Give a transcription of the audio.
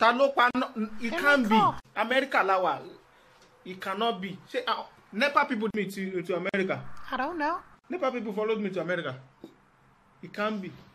ta ló pa it can be America la it cannot be ṣe ah, NEPA people me to to America. I don't know. NEPA people followed me to America. It can be.